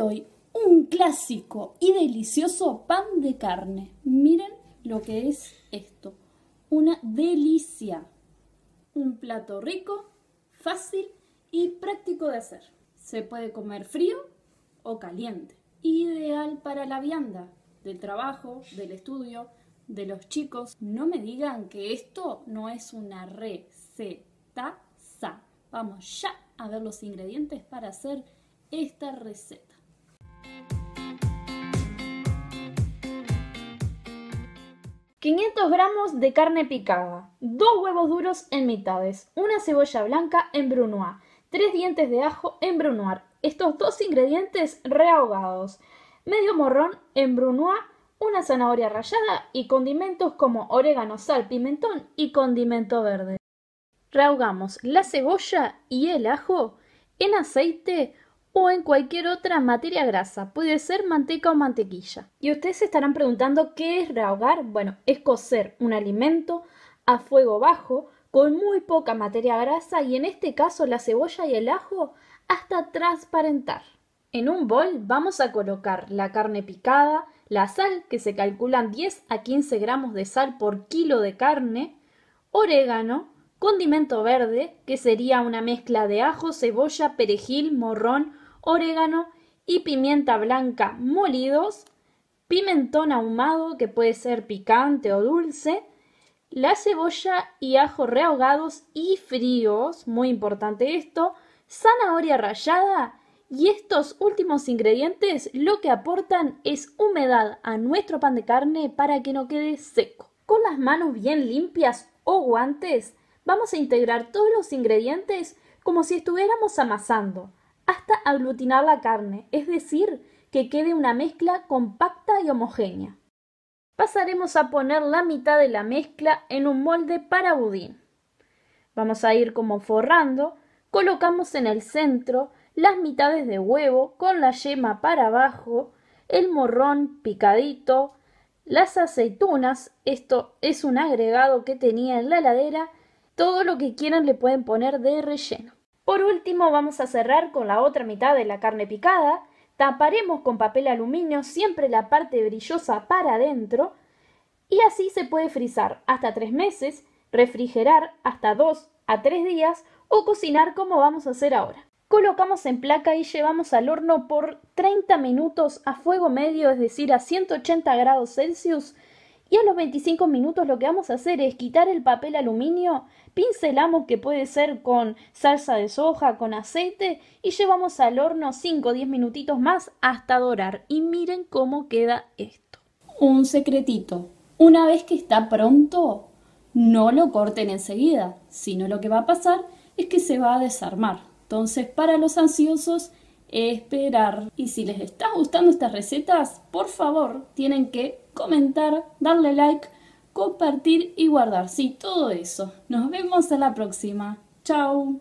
hoy un clásico y delicioso pan de carne. Miren lo que es esto. Una delicia. Un plato rico, fácil y práctico de hacer. Se puede comer frío o caliente. Ideal para la vianda, del trabajo, del estudio, de los chicos. No me digan que esto no es una receta Vamos ya a ver los ingredientes para hacer esta receta. 500 gramos de carne picada, 2 huevos duros en mitades, una cebolla blanca en brunoise, 3 dientes de ajo en brunoise, estos dos ingredientes rehogados, medio morrón en brunoise, una zanahoria rallada y condimentos como orégano, sal, pimentón y condimento verde. Rehogamos la cebolla y el ajo en aceite o en cualquier otra materia grasa, puede ser manteca o mantequilla. Y ustedes se estarán preguntando qué es rehogar. Bueno, es cocer un alimento a fuego bajo con muy poca materia grasa y en este caso la cebolla y el ajo hasta transparentar. En un bol vamos a colocar la carne picada, la sal, que se calculan 10 a 15 gramos de sal por kilo de carne, orégano, condimento verde, que sería una mezcla de ajo, cebolla, perejil, morrón orégano y pimienta blanca molidos, pimentón ahumado que puede ser picante o dulce, la cebolla y ajo rehogados y fríos, muy importante esto, zanahoria rallada y estos últimos ingredientes lo que aportan es humedad a nuestro pan de carne para que no quede seco. Con las manos bien limpias o guantes, vamos a integrar todos los ingredientes como si estuviéramos amasando hasta aglutinar la carne, es decir, que quede una mezcla compacta y homogénea. Pasaremos a poner la mitad de la mezcla en un molde para budín. Vamos a ir como forrando, colocamos en el centro las mitades de huevo con la yema para abajo, el morrón picadito, las aceitunas, esto es un agregado que tenía en la heladera, todo lo que quieran le pueden poner de relleno. Por último vamos a cerrar con la otra mitad de la carne picada, taparemos con papel aluminio siempre la parte brillosa para adentro y así se puede frizar hasta 3 meses, refrigerar hasta 2 a 3 días o cocinar como vamos a hacer ahora. Colocamos en placa y llevamos al horno por 30 minutos a fuego medio, es decir, a 180 grados Celsius y a los 25 minutos lo que vamos a hacer es quitar el papel aluminio, pincelamos que puede ser con salsa de soja, con aceite y llevamos al horno 5 o 10 minutitos más hasta dorar. Y miren cómo queda esto. Un secretito. Una vez que está pronto, no lo corten enseguida, sino lo que va a pasar es que se va a desarmar. Entonces, para los ansiosos, esperar. Y si les está gustando estas recetas, por favor, tienen que comentar, darle like, compartir y guardar. Sí, todo eso. Nos vemos en la próxima. Chao.